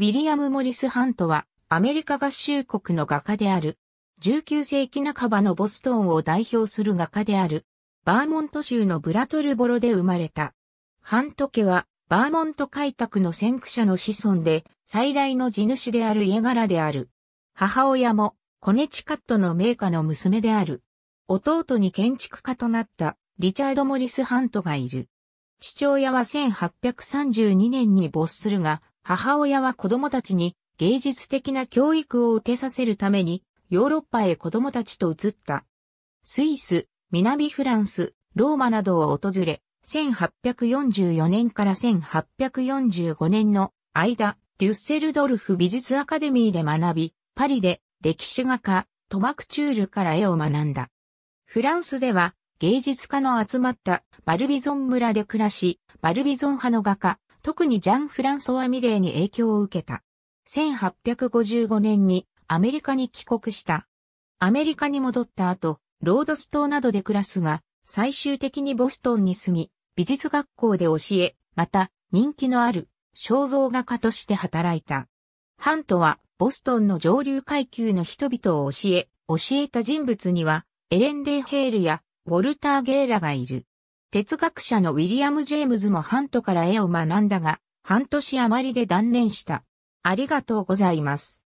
ウィリアム・モリス・ハントは、アメリカ合衆国の画家である。19世紀半ばのボストンを代表する画家である。バーモント州のブラトルボロで生まれた。ハント家は、バーモント開拓の先駆者の子孫で、最大の地主である家柄である。母親も、コネチカットの名家の娘である。弟に建築家となったリチャード・モリス・ハントがいる。父親は1832年に没するが、母親は子供たちに芸術的な教育を受けさせるためにヨーロッパへ子供たちと移った。スイス、南フランス、ローマなどを訪れ、1844年から1845年の間、デュッセルドルフ美術アカデミーで学び、パリで歴史画家、トマクチュールから絵を学んだ。フランスでは芸術家の集まったバルビゾン村で暮らし、バルビゾン派の画家、特にジャン・フランソワ・ミレーに影響を受けた。1855年にアメリカに帰国した。アメリカに戻った後、ロードス島などで暮らすが、最終的にボストンに住み、美術学校で教え、また人気のある肖像画家として働いた。ハントはボストンの上流階級の人々を教え、教えた人物にはエレン・レイ・ヘールやウォルター・ゲーラがいる。哲学者のウィリアム・ジェームズもハントから絵を学んだが、半年余りで断念した。ありがとうございます。